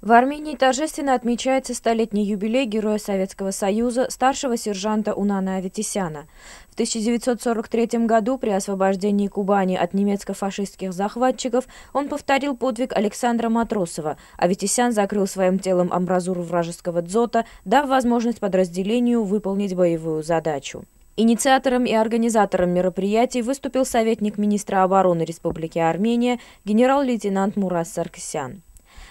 В Армении торжественно отмечается столетний юбилей Героя Советского Союза, старшего сержанта Унана Аветисяна. В 1943 году при освобождении Кубани от немецко-фашистских захватчиков он повторил подвиг Александра Матросова. Аветисян закрыл своим телом амбразуру вражеского дзота, дав возможность подразделению выполнить боевую задачу. Инициатором и организатором мероприятий выступил советник министра обороны Республики Армения генерал-лейтенант Мурас Саркисян.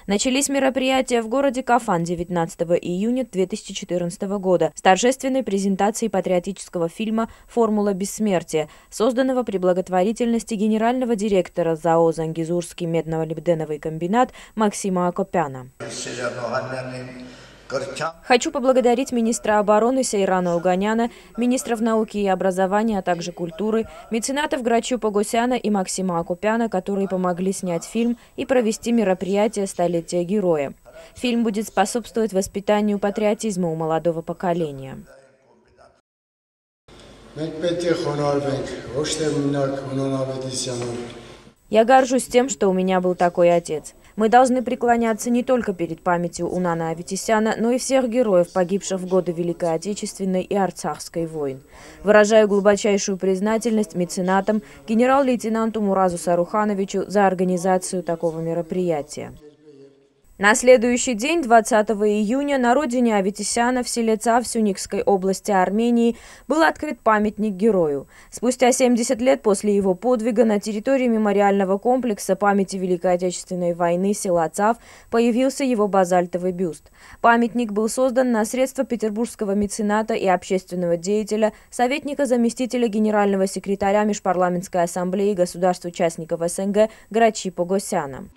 Начались мероприятия в городе Кафан 19 июня 2014 года с торжественной презентацией патриотического фильма «Формула бессмертия», созданного при благотворительности генерального директора ЗАО «Зангизурский медно-лебденовый комбинат» Максима Акопяна. Хочу поблагодарить министра обороны Сейрана Уганяна, министров науки и образования, а также культуры, меценатов Грачу Погусяна и Максима Акупяна, которые помогли снять фильм и провести мероприятие «Столетие героя». Фильм будет способствовать воспитанию патриотизма у молодого поколения. Я горжусь тем, что у меня был такой отец. Мы должны преклоняться не только перед памятью Унана Аветисяна, но и всех героев, погибших в годы Великой Отечественной и Арцахской войн. Выражаю глубочайшую признательность меценатам, генерал-лейтенанту Муразу Сарухановичу за организацию такого мероприятия. На следующий день, 20 июня, на родине Аветисяна в селе Ца в Сюникской области Армении был открыт памятник герою. Спустя 70 лет после его подвига на территории мемориального комплекса памяти Великой Отечественной войны села Цав появился его базальтовый бюст. Памятник был создан на средства петербургского мецената и общественного деятеля, советника заместителя генерального секретаря Межпарламентской ассамблеи государств-участников СНГ Грачи Погосяна.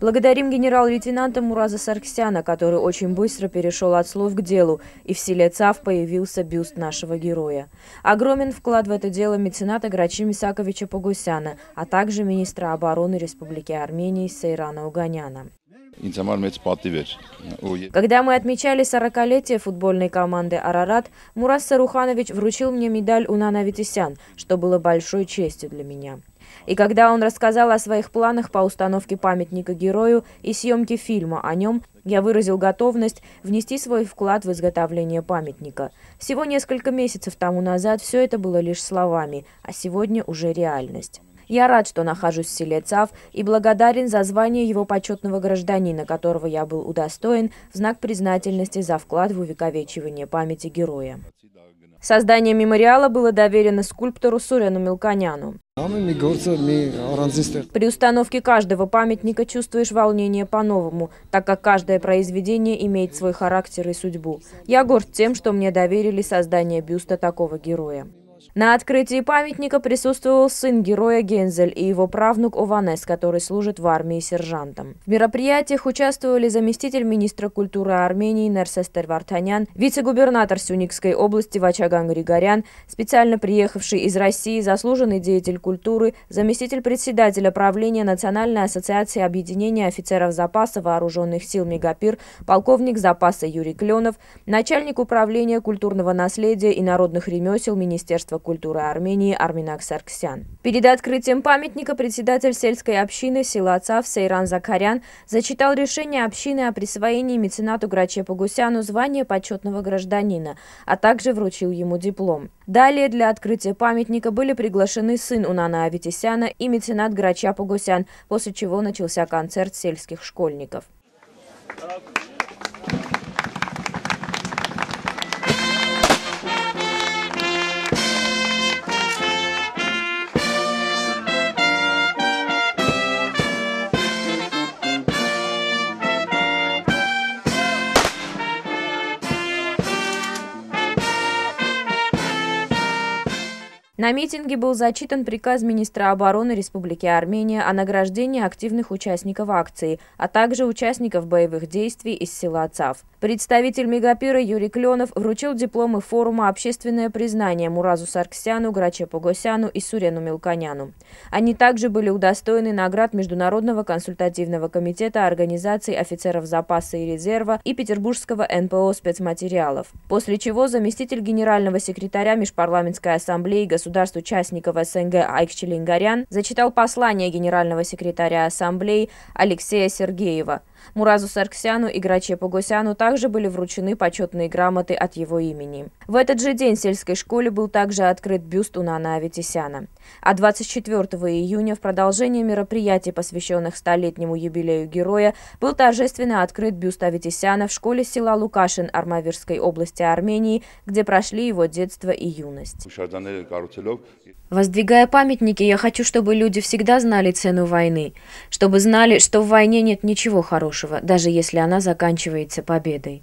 Благодарим генерал-лейтенанта Мураза Сарксяна, который очень быстро перешел от слов к делу, и в селе ЦАВ появился бюст нашего героя. Огромен вклад в это дело мецената Грачи Мисаковича Погусяна, а также министра обороны Республики Армении Сейрана Уганяна. Когда мы отмечали 40-летие футбольной команды «Арарат», Мурас Саруханович вручил мне медаль Унана Витисян, что было большой честью для меня. И когда он рассказал о своих планах по установке памятника герою и съемке фильма о нем, я выразил готовность внести свой вклад в изготовление памятника. Всего несколько месяцев тому назад все это было лишь словами, а сегодня уже реальность. Я рад, что нахожусь в селе Цав и благодарен за звание его почетного гражданина, которого я был удостоен в знак признательности за вклад в увековечивание памяти героя. Создание мемориала было доверено скульптору Сурену Мелконяну. При установке каждого памятника чувствуешь волнение по-новому, так как каждое произведение имеет свой характер и судьбу. Я горд тем, что мне доверили создание бюста такого героя. На открытии памятника присутствовал сын героя Гензель и его правнук Ованес, который служит в армии сержантом. В мероприятиях участвовали заместитель министра культуры Армении Нерсестер Вартанян, вице-губернатор Сюникской области Вачаган Григорян, специально приехавший из России заслуженный деятель культуры, заместитель председателя правления Национальной ассоциации объединения офицеров запаса вооруженных сил Мегапир, полковник запаса Юрий Кленов, начальник управления культурного наследия и народных ремесел Министерства культуры Армении Арминак Сарксян. Перед открытием памятника председатель сельской общины села Цав Сейран Закарян зачитал решение общины о присвоении меценату Граче Погусяну звания почетного гражданина, а также вручил ему диплом. Далее для открытия памятника были приглашены сын Унана Аветисяна и меценат Грача Погусян, после чего начался концерт сельских школьников. Thank you. На митинге был зачитан приказ министра обороны Республики Армения о награждении активных участников акции, а также участников боевых действий из села Цав. Представитель Мегапира Юрий Кленов вручил дипломы форума «Общественное признание» Муразу Сарксяну, Граче Погосяну и Сурену Мелконяну. Они также были удостоены наград Международного консультативного комитета Организации офицеров запаса и резерва и Петербургского НПО спецматериалов. После чего заместитель генерального секретаря Межпарламентской ассамблеи государств-участников СНГ Айк Челингарян зачитал послание генерального секретаря ассамблеи Алексея Сергеева – Муразу Сарксяну и Граче Погосяну также были вручены почетные грамоты от его имени. В этот же день в сельской школе был также открыт бюст Унана Аветисяна. А 24 июня в продолжении мероприятий, посвященных столетнему юбилею героя, был торжественно открыт бюст Аветисяна в школе села Лукашин Армавирской области Армении, где прошли его детство и юность. Воздвигая памятники, я хочу, чтобы люди всегда знали цену войны, чтобы знали, что в войне нет ничего хорошего, даже если она заканчивается победой.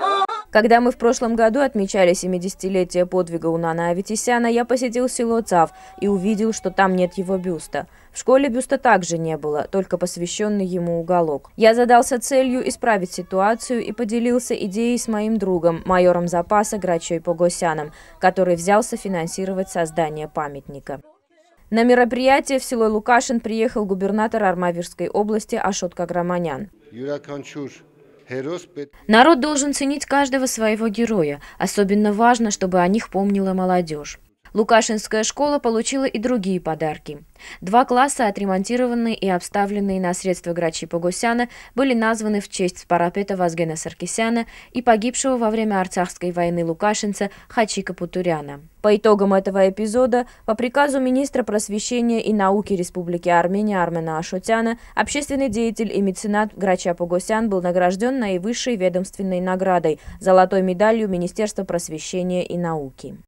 Oh, когда мы в прошлом году отмечали 70-летие подвига Унана Аветисяна, я посетил село Цав и увидел, что там нет его бюста. В школе бюста также не было, только посвященный ему уголок. Я задался целью исправить ситуацию и поделился идеей с моим другом, майором запаса Грачой Погосяном, который взялся финансировать создание памятника. На мероприятие в село Лукашин приехал губернатор Армавирской области Ашот Каграманян. Юра Кончуш, Народ должен ценить каждого своего героя. Особенно важно, чтобы о них помнила молодежь. Лукашинская школа получила и другие подарки. Два класса, отремонтированные и обставленные на средства грачи Погосяна, были названы в честь парапета Вазгена Саркисяна и погибшего во время Арцахской войны лукашинца Хачика Путуряна. По итогам этого эпизода, по приказу министра просвещения и науки Республики Армения Армена Ашотяна, общественный деятель и меценат Грача Погосян был награжден наивысшей ведомственной наградой – золотой медалью Министерства просвещения и науки.